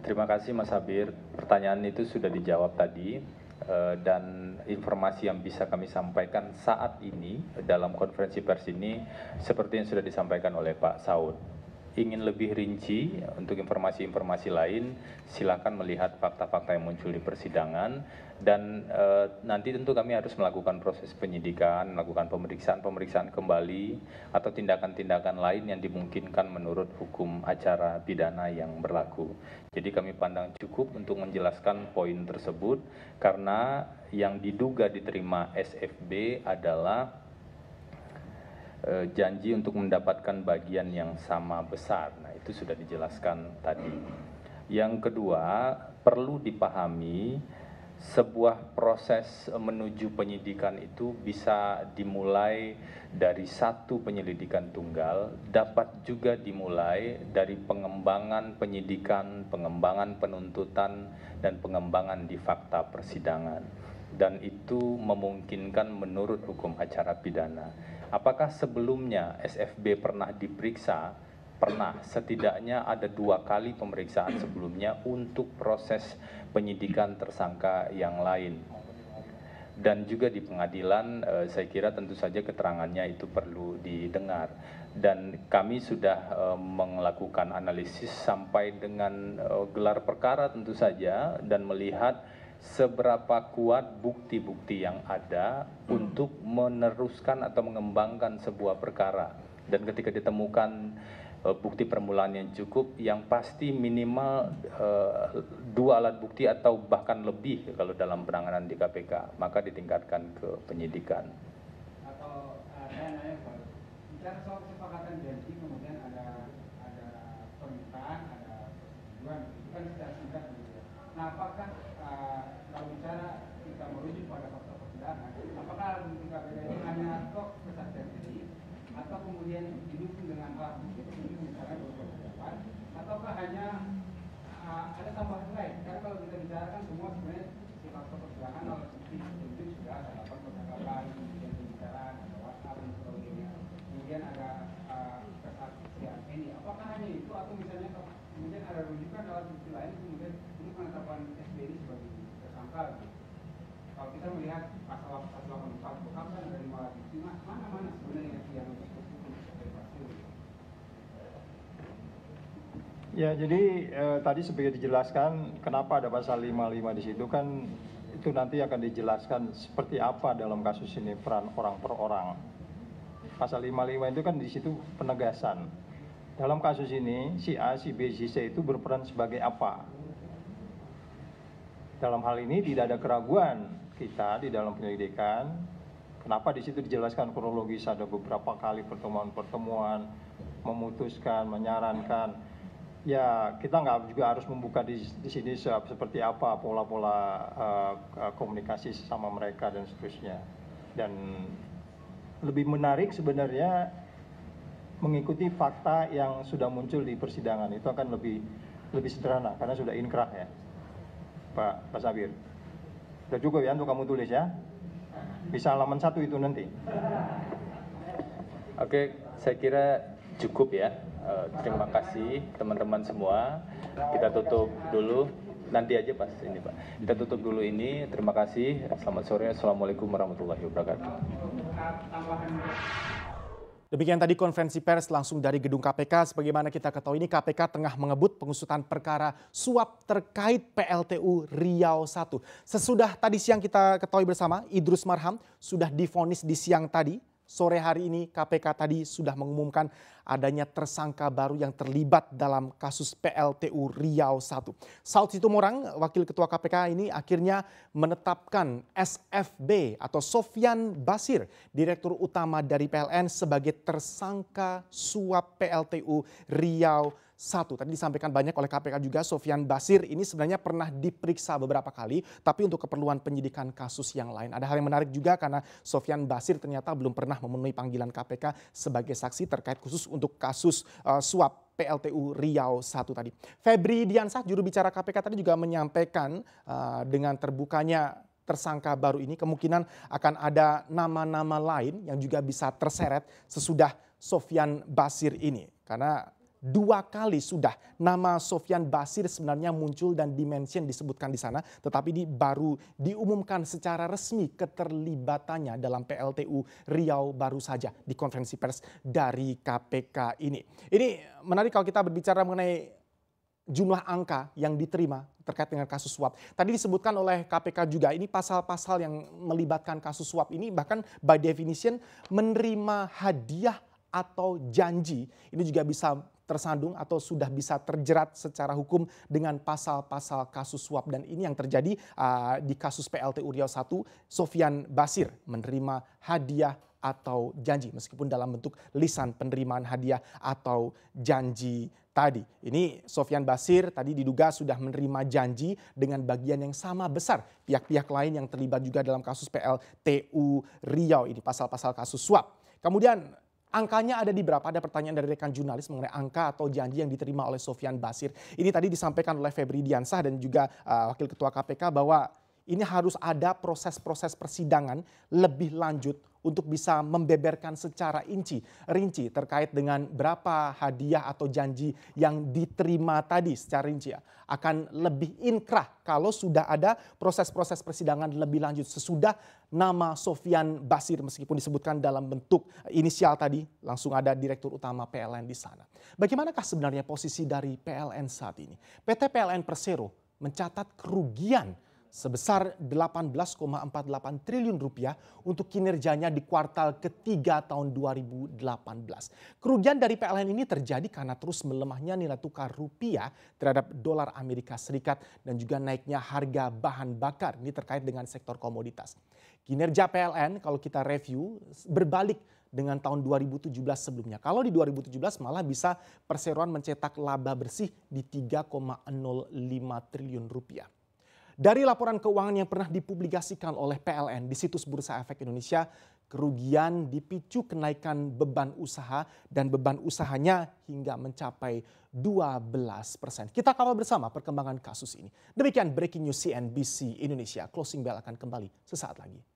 Terima kasih Mas Habir. Pertanyaan itu sudah dijawab tadi eh, dan informasi yang bisa kami sampaikan saat ini dalam konferensi pers ini seperti yang sudah disampaikan oleh Pak Saud ingin lebih rinci untuk informasi-informasi lain, silakan melihat fakta-fakta yang muncul di persidangan dan e, nanti tentu kami harus melakukan proses penyidikan, melakukan pemeriksaan-pemeriksaan kembali atau tindakan-tindakan lain yang dimungkinkan menurut hukum acara pidana yang berlaku. Jadi kami pandang cukup untuk menjelaskan poin tersebut karena yang diduga diterima SFB adalah Eh, janji untuk mendapatkan bagian yang sama besar. Nah, itu sudah dijelaskan tadi. Yang kedua, perlu dipahami sebuah proses menuju penyidikan itu bisa dimulai dari satu penyelidikan tunggal, dapat juga dimulai dari pengembangan penyidikan, pengembangan penuntutan, dan pengembangan di fakta persidangan. Dan itu memungkinkan menurut hukum acara pidana apakah sebelumnya SFB pernah diperiksa? Pernah, setidaknya ada dua kali pemeriksaan sebelumnya untuk proses penyidikan tersangka yang lain. Dan juga di pengadilan, eh, saya kira tentu saja keterangannya itu perlu didengar. Dan kami sudah eh, melakukan analisis sampai dengan eh, gelar perkara tentu saja dan melihat seberapa kuat bukti-bukti yang ada hmm. untuk meneruskan atau mengembangkan sebuah perkara dan ketika ditemukan uh, bukti permulaan yang cukup yang pasti minimal uh, dua alat bukti atau bahkan lebih kalau dalam penanganan di KPK maka ditingkatkan ke penyidikan atau uh, eh, soal kesepakatan janji kemudian ada ada permintaan ada persetujuan itu kan secara singkat Nah, apakah uh, kalau bicara kita merujuk pada Ya, jadi eh, tadi sebagai dijelaskan kenapa ada pasal 55 di situ kan itu nanti akan dijelaskan seperti apa dalam kasus ini peran orang per orang. Pasal 55 itu kan di situ penegasan. Dalam kasus ini si A, si B, si C itu berperan sebagai apa? Dalam hal ini tidak ada keraguan kita di dalam penyelidikan. Kenapa di situ dijelaskan kronologis ada beberapa kali pertemuan-pertemuan, memutuskan, menyarankan. Ya kita nggak juga harus membuka di, di sini seperti apa pola-pola uh, komunikasi sama mereka dan seterusnya. Dan lebih menarik sebenarnya mengikuti fakta yang sudah muncul di persidangan itu akan lebih lebih sederhana karena sudah inkrah ya. Pak, Basabir. Sudah cukup ya untuk kamu tulis ya. Bisa halaman satu itu nanti. Oke, saya kira cukup ya. Eh, terima kasih teman-teman semua. Kita tutup dulu. Nanti aja pas ini Pak. Kita tutup dulu ini. Terima kasih. Selamat sore. Assalamualaikum warahmatullahi wabarakatuh. Demikian tadi konferensi pers langsung dari gedung KPK. Sebagaimana kita ketahui ini KPK tengah mengebut pengusutan perkara suap terkait PLTU Riau 1. Sesudah tadi siang kita ketahui bersama Idrus Marham sudah difonis di siang tadi. Sore hari ini KPK tadi sudah mengumumkan adanya tersangka baru yang terlibat dalam kasus PLTU Riau 1. Saud Situmorang, Wakil Ketua KPK ini akhirnya menetapkan SFB atau Sofyan Basir, Direktur Utama dari PLN sebagai tersangka suap PLTU Riau 1. Tadi disampaikan banyak oleh KPK juga Sofyan Basir ini sebenarnya pernah diperiksa beberapa kali tapi untuk keperluan penyidikan kasus yang lain. Ada hal yang menarik juga karena Sofyan Basir ternyata belum pernah memenuhi panggilan KPK sebagai saksi terkait khusus untuk untuk kasus uh, suap PLTU Riau 1 tadi. Febri Diansah, juru bicara KPK tadi juga menyampaikan uh, dengan terbukanya tersangka baru ini kemungkinan akan ada nama-nama lain yang juga bisa terseret sesudah Sofian Basir ini. Karena dua kali sudah nama Sofian Basir sebenarnya muncul dan dimensi yang disebutkan di sana, tetapi di, baru diumumkan secara resmi keterlibatannya dalam PLTU Riau baru saja di konferensi pers dari KPK ini. Ini menarik kalau kita berbicara mengenai jumlah angka yang diterima terkait dengan kasus suap. Tadi disebutkan oleh KPK juga ini pasal-pasal yang melibatkan kasus suap ini bahkan by definition menerima hadiah atau janji ini juga bisa tersandung atau sudah bisa terjerat secara hukum dengan pasal-pasal kasus suap dan ini yang terjadi uh, di kasus PLT Riau 1 Sofian Basir menerima hadiah atau janji meskipun dalam bentuk lisan penerimaan hadiah atau janji tadi. Ini Sofian Basir tadi diduga sudah menerima janji dengan bagian yang sama besar pihak-pihak lain yang terlibat juga dalam kasus PLTU Riau ini pasal-pasal kasus suap. Kemudian Angkanya ada di berapa? Ada pertanyaan dari rekan jurnalis mengenai angka atau janji yang diterima oleh Sofian Basir. Ini tadi disampaikan oleh Febri Diansah dan juga uh, Wakil Ketua KPK bahwa ini harus ada proses-proses persidangan lebih lanjut untuk bisa membeberkan secara inci, rinci terkait dengan berapa hadiah atau janji yang diterima tadi secara rinci ya. Akan lebih inkrah kalau sudah ada proses-proses persidangan lebih lanjut sesudah nama Sofian Basir meskipun disebutkan dalam bentuk inisial tadi langsung ada direktur utama PLN di sana. Bagaimanakah sebenarnya posisi dari PLN saat ini? PT PLN Persero mencatat kerugian sebesar 18,48 triliun rupiah untuk kinerjanya di kuartal ketiga tahun 2018. Kerugian dari PLN ini terjadi karena terus melemahnya nilai tukar rupiah terhadap dolar Amerika Serikat dan juga naiknya harga bahan bakar. Ini terkait dengan sektor komoditas. Kinerja PLN kalau kita review berbalik dengan tahun 2017 sebelumnya. Kalau di 2017 malah bisa perseroan mencetak laba bersih di 3,05 triliun rupiah. Dari laporan keuangan yang pernah dipublikasikan oleh PLN di situs Bursa Efek Indonesia, kerugian dipicu kenaikan beban usaha dan beban usahanya hingga mencapai 12 persen. Kita kawal bersama perkembangan kasus ini. Demikian Breaking News CNBC Indonesia. Closing Bell akan kembali sesaat lagi.